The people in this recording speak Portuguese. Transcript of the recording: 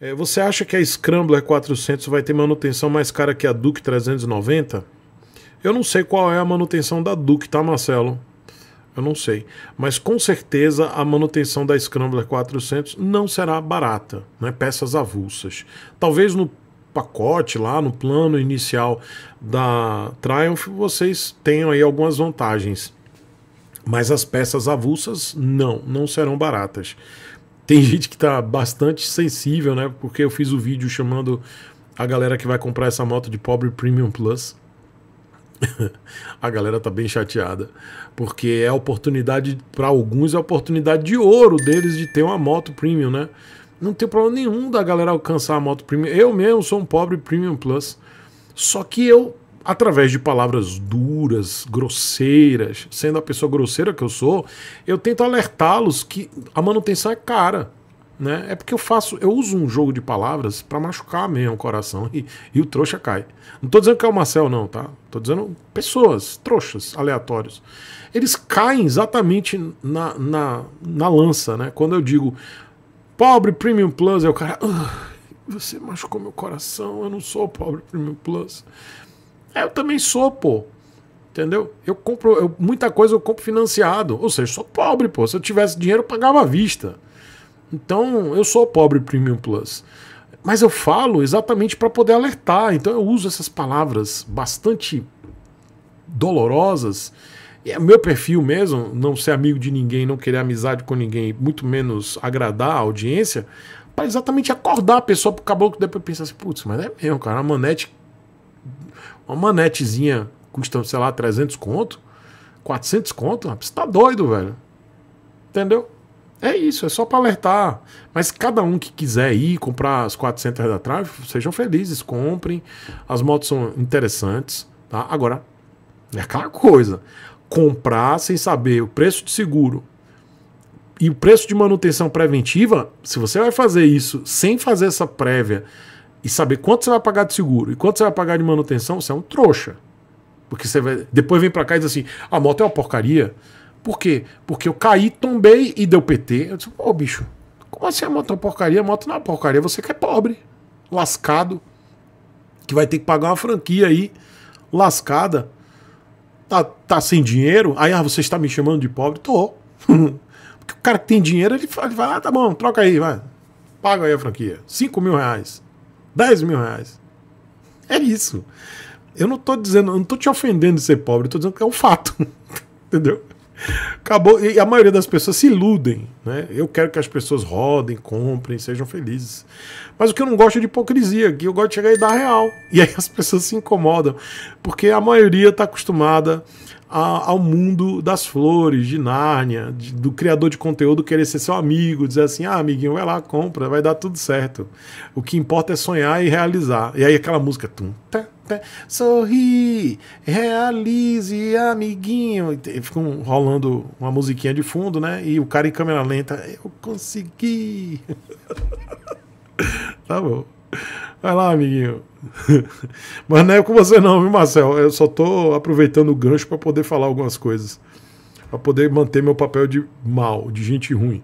É, você acha que a Scrambler 400 vai ter manutenção mais cara que a Duke 390? Eu não sei qual é a manutenção da Duke, tá, Marcelo? Eu não sei. Mas com certeza a manutenção da Scrambler 400 não será barata, né? Peças avulsas. Talvez no pacote lá, no plano inicial da Triumph, vocês tenham aí algumas vantagens. Mas as peças avulsas não, não serão baratas. Tem gente que tá bastante sensível, né? Porque eu fiz o vídeo chamando a galera que vai comprar essa moto de pobre Premium Plus. a galera tá bem chateada, porque é oportunidade para alguns é oportunidade de ouro deles de ter uma moto premium, né? Não tem problema nenhum da galera alcançar a moto premium. Eu mesmo sou um pobre Premium Plus. Só que eu através de palavras duras, grosseiras, sendo a pessoa grosseira que eu sou, eu tento alertá-los que a manutenção é cara. Né? É porque eu faço, eu uso um jogo de palavras para machucar mesmo o coração e, e, o trouxa cai. Não tô dizendo que é o Marcel, não, tá? Tô dizendo pessoas, trouxas, aleatórios. Eles caem exatamente na, na, na lança, né? Quando eu digo pobre Premium Plus, é o cara. Você machucou meu coração, eu não sou pobre Premium Plus. É, eu também sou, pô. Entendeu? Eu compro, eu, muita coisa eu compro financiado. Ou seja, sou pobre, pô. Se eu tivesse dinheiro, eu pagava à vista. Então, eu sou pobre Premium Plus. Mas eu falo exatamente para poder alertar. Então, eu uso essas palavras bastante dolorosas. É meu perfil mesmo, não ser amigo de ninguém, não querer amizade com ninguém, muito menos agradar a audiência, para exatamente acordar a pessoa pro caboclo depois pensar assim, putz, mas é mesmo, cara, a Manete uma manetezinha custa, sei lá, 300 conto, 400 conto, você tá doido, velho. Entendeu? É isso, é só para alertar. Mas cada um que quiser ir comprar as 400 da trave sejam felizes, comprem. As motos são interessantes, tá? Agora, é aquela coisa. Comprar sem saber o preço de seguro e o preço de manutenção preventiva, se você vai fazer isso sem fazer essa prévia e saber quanto você vai pagar de seguro e quanto você vai pagar de manutenção, você é um trouxa. Porque você vai... depois vem para cá e diz assim: a moto é uma porcaria. Por quê? Porque eu caí, tombei e deu PT. Eu disse: pô, bicho, como assim a moto é uma porcaria? A moto não é uma porcaria, você que é pobre, lascado, que vai ter que pagar uma franquia aí, lascada, tá, tá sem dinheiro. Aí, ah, você está me chamando de pobre? Tô. Porque o cara que tem dinheiro, ele, fala: vai, ah, tá bom, troca aí, vai. Paga aí a franquia. 5 mil reais. 10 mil reais. É isso. Eu não tô dizendo, eu não tô te ofendendo de ser pobre, eu tô dizendo que é um fato. Entendeu? Acabou. E a maioria das pessoas se iludem. Né? Eu quero que as pessoas rodem, comprem, sejam felizes. Mas o que eu não gosto é de hipocrisia, que eu gosto de chegar e dar real. E aí as pessoas se incomodam, porque a maioria está acostumada a, ao mundo das flores, de Nárnia, de, do criador de conteúdo querer ser seu amigo, dizer assim: ah, amiguinho, vai lá, compra, vai dar tudo certo. O que importa é sonhar e realizar. E aí aquela música, tum, tá, tá, sorri, realize, amiguinho. E ficam rolando uma musiquinha de fundo, né? E o cara em câmera lenta, eu consegui. tá bom. Vai lá, amiguinho. Mas não é com você não, viu, Marcel? Eu só tô aproveitando o gancho para poder falar algumas coisas. para poder manter meu papel de mal, de gente ruim.